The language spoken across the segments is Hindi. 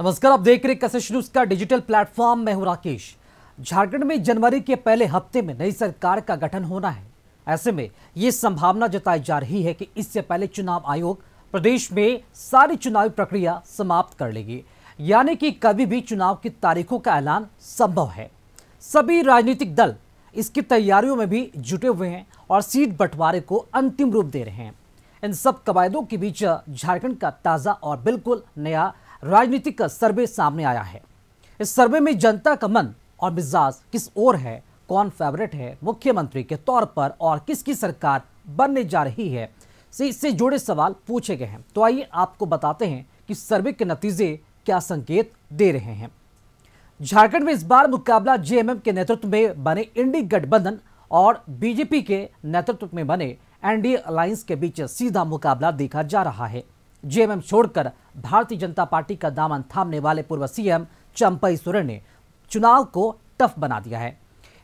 नमस्कार आप देख रहे कशिश न्यूज का डिजिटल प्लेटफॉर्म मैं हूं राकेश झारखंड में जनवरी के पहले हफ्ते में नई सरकार का गठन होना है ऐसे में ये संभावना जताई जा रही है कि इससे पहले चुनाव आयोग प्रदेश में सारी चुनावी प्रक्रिया समाप्त कर लेगी यानी कि कभी भी चुनाव की तारीखों का ऐलान संभव है सभी राजनीतिक दल इसकी तैयारियों में भी जुटे हुए हैं और सीट बंटवारे को अंतिम रूप दे रहे हैं इन सब कवायदों के बीच झारखंड का ताज़ा और बिल्कुल नया राजनीतिक सर्वे सामने आया है इस सर्वे में जनता का मन और मिजाज किस ओर है कौन फेवरेट है मुख्यमंत्री के तौर पर और किसकी सरकार बनने जा रही है इससे जुड़े सवाल पूछे गए हैं तो आइए आपको बताते हैं कि सर्वे के नतीजे क्या संकेत दे रहे हैं झारखंड में इस बार मुकाबला जेएमएम के नेतृत्व में बने इंडी गठबंधन और बीजेपी के नेतृत्व में बने एनडीए अलायंस के बीच सीधा मुकाबला देखा जा रहा है जेएमएम छोड़कर भारतीय जनता पार्टी का दामन थामने वाले पूर्व सीएम चंपई सोरेन ने चुनाव को टफ बना दिया है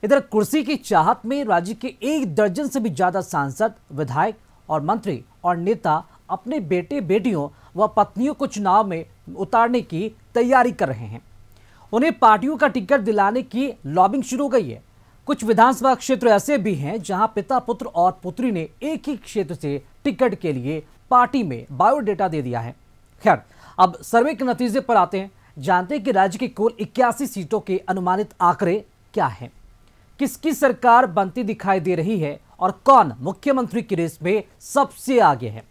इधर कुर्सी की चाहत में राज्य के एक दर्जन से भी ज़्यादा सांसद विधायक और मंत्री और नेता अपने बेटे बेटियों व पत्नियों को चुनाव में उतारने की तैयारी कर रहे हैं उन्हें पार्टियों का टिकट दिलाने की लॉबिंग शुरू हो गई है कुछ विधानसभा क्षेत्र ऐसे भी हैं जहां पिता पुत्र और पुत्री ने एक ही क्षेत्र से टिकट के लिए पार्टी में बायोडेटा दे दिया है खैर अब सर्वे के नतीजे पर आते हैं जानते हैं कि राज्य की कुल इक्यासी सीटों के अनुमानित आंकड़े क्या हैं किसकी सरकार बनती दिखाई दे रही है और कौन मुख्यमंत्री की रेस में सबसे आगे है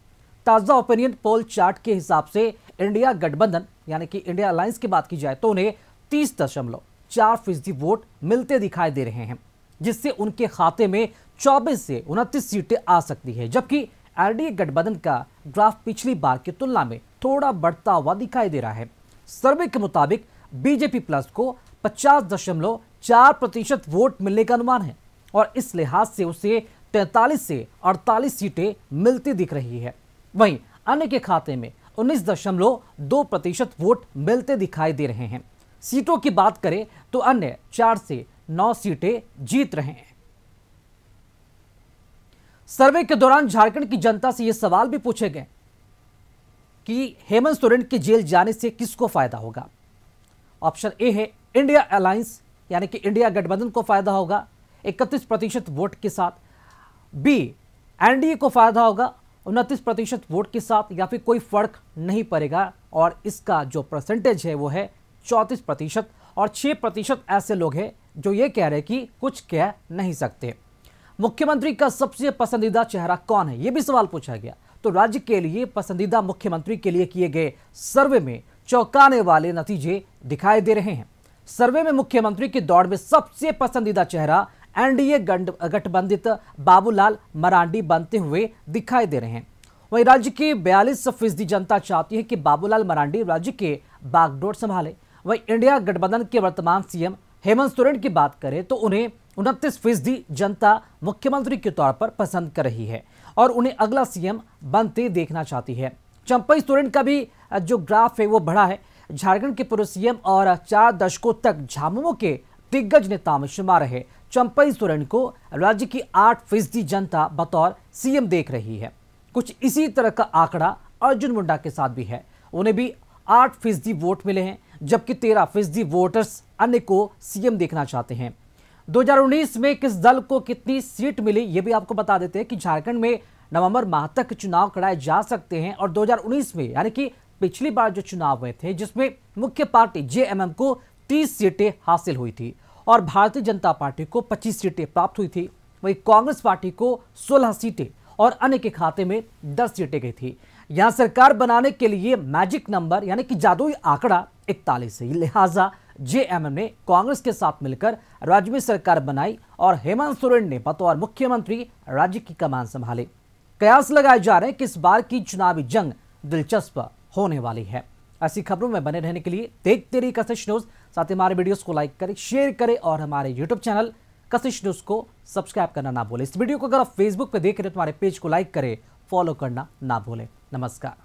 ताज़ा ओपिनियन पोल चार्ट के हिसाब से इंडिया गठबंधन यानी कि इंडिया अलायंस की बात की जाए तो उन्हें तीस दशमलव चार फीसदी वोट मिलते दिखाई दे रहे हैं जिससे उनके खाते में 24 से उनतीस सीटें आ सकती है जबकि आरडीए गठबंधन का ग्राफ पिछली बार की तुलना में थोड़ा बढ़ता हुआ दिखाई दे रहा है सर्वे के मुताबिक बीजेपी प्लस को पचास दशमलव चार प्रतिशत वोट मिलने का अनुमान है और इस लिहाज से उसे 43 से 48 सीटें मिलती दिख रही है वहीं अन्य के खाते में उन्नीस दशमलव दो प्रतिशत वोट मिलते दिखाई दे रहे हैं सीटों की बात करें तो अन्य चार से नौ सीटें जीत रहे हैं सर्वे के दौरान झारखंड की जनता से ये सवाल भी पूछे गए कि हेमंत सोरेन के जेल जाने से किसको फायदा होगा ऑप्शन ए है इंडिया अलायंस यानी कि इंडिया गठबंधन को फायदा होगा इकतीस प्रतिशत वोट के साथ बी एनडीए को फायदा होगा उनतीस प्रतिशत वोट के साथ या फिर कोई फर्क नहीं पड़ेगा और इसका जो परसेंटेज है वो है चौंतीस प्रतिशत और छह प्रतिशत ऐसे लोग हैं जो ये कह रहे हैं कि कुछ कह नहीं सकते मुख्यमंत्री का सबसे पसंदीदा चेहरा कौन है यह भी सवाल पूछा गया तो राज्य के लिए पसंदीदा मुख्यमंत्री के लिए किए गए सर्वे में चौंकाने वाले नतीजे दिखाई दे रहे हैं सर्वे में मुख्यमंत्री की दौड़ में सबसे पसंदीदा चेहरा एनडीए गठबंधित बाबूलाल मरांडी बनते हुए दिखाई दे रहे हैं वहीं राज्य की बयालीस फीसदी जनता चाहती है कि बाबूलाल मरांडी राज्य के बागडोर संभाले वहीं इंडिया गठबंधन के वर्तमान सीएम हेमंत सोरेन की बात करें तो उन्हें उनतीस फीसदी जनता मुख्यमंत्री के तौर पर पसंद कर रही है और उन्हें अगला सीएम बनते देखना चाहती है चंपई सोरेन का भी जो ग्राफ है वो बढ़ा है झारखंड के पूर्व सीएम और चार दशकों तक झामुमो के दिग्गज नेता में शुमार रहे चंपई सोरेन को राज्य की आठ फीसदी जनता बतौर सीएम देख रही है कुछ इसी तरह का आंकड़ा अर्जुन मुंडा के साथ भी है उन्हें भी आठ फीसदी वोट मिले हैं जबकि तेरह फीसदी वोटर्स अन्य को सीएम देखना चाहते हैं 2019 में किस दल को कितनी सीट मिली ये भी आपको बता देते हैं कि झारखंड में नवंबर माह तक चुनाव कराए जा सकते हैं और 2019 में यानी कि पिछली बार जो चुनाव हुए थे जिसमें मुख्य पार्टी जेएमएम को 30 सीटें हासिल हुई थी और भारतीय जनता पार्टी को 25 सीटें प्राप्त हुई थी वही कांग्रेस पार्टी को 16 सीटें और अन्य के खाते में दस सीटें गई थी यहाँ सरकार बनाने के लिए मैजिक नंबर यानी कि जादुई आंकड़ा इकतालीस है लिहाजा जेएमएम ने कांग्रेस के साथ मिलकर राज्य में सरकार बनाई और हेमंत सोरेन ने बतौर मुख्यमंत्री राज्य की कमान संभाली कयास लगाए जा रहे हैं कि इस बार की चुनावी जंग दिलचस्प होने वाली है ऐसी खबरों में बने रहने के लिए देखते रहिए कशिश न्यूज साथ ही हमारे वीडियोस को लाइक करें शेयर करें और हमारे यूट्यूब चैनल कशिश न्यूज को सब्सक्राइब करना ना भूलें इस वीडियो को अगर आप फेसबुक पर देख रहे हैं तो हमारे पेज को लाइक करें फॉलो करना ना भूलें नमस्कार